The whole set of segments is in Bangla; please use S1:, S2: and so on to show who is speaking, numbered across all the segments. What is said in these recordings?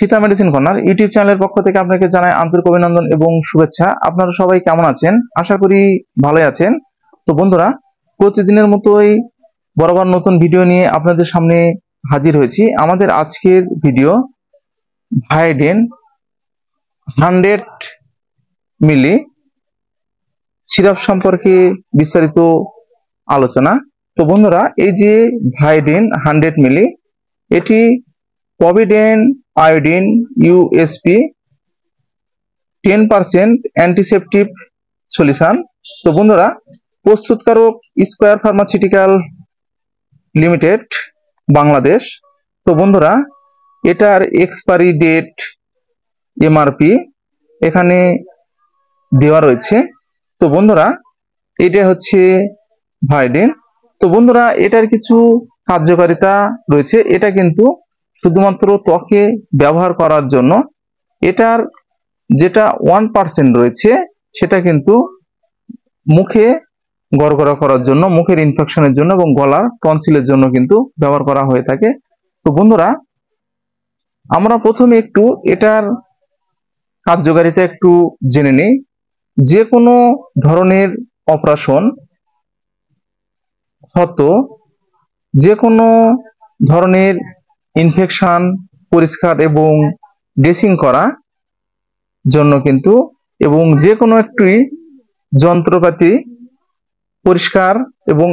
S1: সীতা মেডিসিন কর্নার ইউটিউব চ্যানেলের পক্ষ থেকে আপনাকে জানাই আন্তরিক অভিনন্দন এবং শুভেচ্ছা আপনারা সবাই কেমন আছেন আশা করি ভালোই আছেন তো বন্ধুরা প্রতিদিনের মতোই বরাবর নতুন ভিডিও নিয়ে আপনাদের সামনে হাজির হয়েছি আমাদের আজকের video Videne hundred milli syrup সম্পর্কে বিস্তারিত আলোচনা তো বন্ধুরা এই যে ভাইডেন হান্ড্রেড মিলি এটি povidone iodine USP ten percent antiseptic solution তো বন্ধুরা প্রস্তুতকারক স্কোয়ার ফার্মাসিউটিক্যাল লিমিটেড বাংলাদেশ তো বন্ধুরা এটার এক্সপায়ারি ডেট এমআরপি এখানে দেওয়া রয়েছে তো বন্ধুরা এটা হচ্ছে ভাইডেন তো বন্ধুরা এটার কিছু কার্যকারিতা রয়েছে এটা কিন্তু শুধুমাত্র ত্বকে ব্যবহার করার জন্য এটার যেটা ওয়ান পার্সেন্ট রয়েছে সেটা কিন্তু মুখে গড়গড়া করার জন্য মুখের ইনফেকশনের জন্য এবং গলার টনসিলের জন্য কিন্তু ব্যবহার করা হয়ে থাকে তো বন্ধুরা আমরা প্রথমে একটু এটার কার্যকারিতা একটু জেনে নিই যে কোনো ধরনের অপারেশন হতো যে কোনো ধরনের ইনফেকশন পরিষ্কার এবং ড্রেসিং করা জন্য কিন্তু এবং যে কোনো একটি যন্ত্রপাতি পরিষ্কার এবং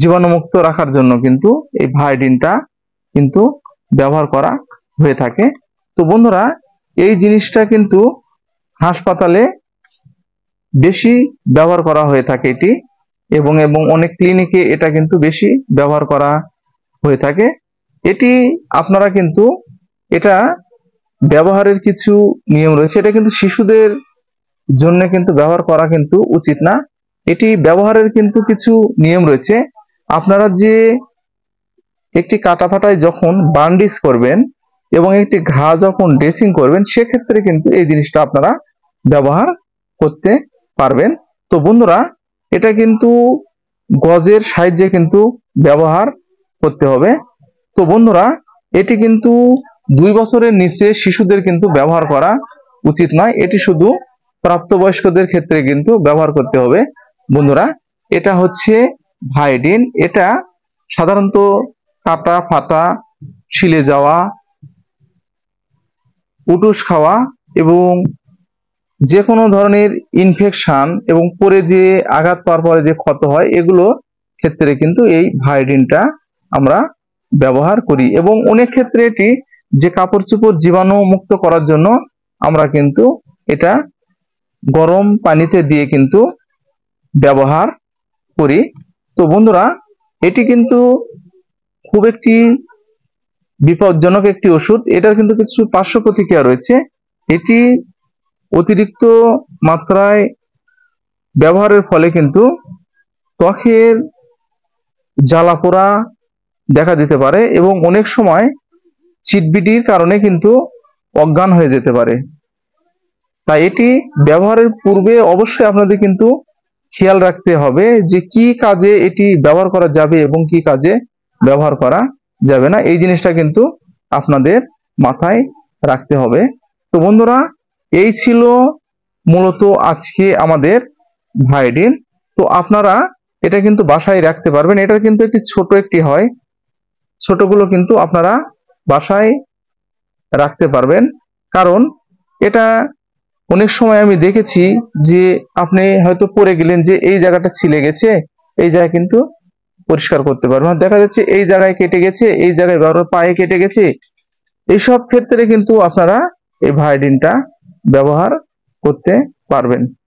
S1: জীবাণুমুক্ত রাখার জন্য কিন্তু এই ভায়োডিনটা কিন্তু ব্যবহার করা হয়ে থাকে তো বন্ধুরা এই জিনিসটা কিন্তু হাসপাতালে বেশি ব্যবহার করা হয়ে থাকে এটি এবং এবং অনেক ক্লিনিকে এটা কিন্তু বেশি ব্যবহার করা হয়ে থাকে এটি আপনারা কিন্তু এটা ব্যবহারের কিছু নিয়ম রয়েছে এটা কিন্তু শিশুদের জন্য কিন্তু ব্যবহার করা কিন্তু উচিত না এটি ব্যবহারের কিন্তু কিছু নিয়ম রয়েছে আপনারা যে একটি কাটাফাটায় যখন বান্ডিস করবেন এবং একটি ঘা যখন ড্রেসিং করবেন সেক্ষেত্রে কিন্তু এই জিনিসটা আপনারা ব্যবহার করতে পারবেন তো বন্ধুরা এটা কিন্তু গজের সাহায্যে কিন্তু ব্যবহার করতে হবে তো বন্ধুরা এটি কিন্তু দুই বছরের নিচে শিশুদের কিন্তু ব্যবহার করা উচিত নয় এটি শুধু প্রাপ্তবয়স্কদের ক্ষেত্রে কিন্তু ব্যবহার করতে হবে বন্ধুরা এটা হচ্ছে ভাইডিন এটা সাধারণত কাটা ফাটা ছিলে যাওয়া উটুস খাওয়া এবং যে কোনো ধরনের ইনফেকশান এবং পরে যে আঘাত পাওয়ার পরে যে ক্ষত হয় এগুলো ক্ষেত্রে কিন্তু এই ভায়োডিনটা আমরা ব্যবহার করি এবং অনেক ক্ষেত্রে এটি যে কাপড় চোপড় জীবাণু মুক্ত করার জন্য আমরা কিন্তু এটা গরম পানিতে দিয়ে কিন্তু ব্যবহার করি তো বন্ধুরা এটি কিন্তু খুব একটি বিপজ্জনক একটি ওষুধ এটার কিন্তু কিছু পার্শ্ব প্রতিক্রিয়া রয়েছে এটি অতিরিক্ত মাত্রায় ব্যবহারের ফলে কিন্তু ত্বকের জ্বালা পোড়া দেখা দিতে পারে এবং অনেক সময় চিটবিটির কারণে কিন্তু অজ্ঞান হয়ে যেতে পারে তাই এটি ব্যবহারের পূর্বে অবশ্যই আপনাদের কিন্তু খেয়াল রাখতে হবে যে কি কাজে এটি ব্যবহার করা যাবে এবং কি কাজে ব্যবহার করা যাবে না এই জিনিসটা কিন্তু আপনাদের মাথায় রাখতে হবে তো বন্ধুরা এই ছিল মূলত আজকে আমাদের ভায়োডিন তো আপনারা এটা কিন্তু বাসায় রাখতে পারবেন এটার কিন্তু একটি ছোট একটি হয় ছোটগুলো কিন্তু আপনারা বাসায় রাখতে পারবেন কারণ এটা অনেক সময় আমি দেখেছি যে আপনি হয়তো পড়ে গেলেন যে এই জায়গাটা ছিলে গেছে এই জায়গায় কিন্তু পরিষ্কার করতে পারবেন দেখা যাচ্ছে এই জায়গায় কেটে গেছে এই জায়গায় বারবার পায়ে কেটে গেছে এইসব ক্ষেত্রে কিন্তু আপনারা এই ভায়োডিনটা ব্যবহার করতে পারবেন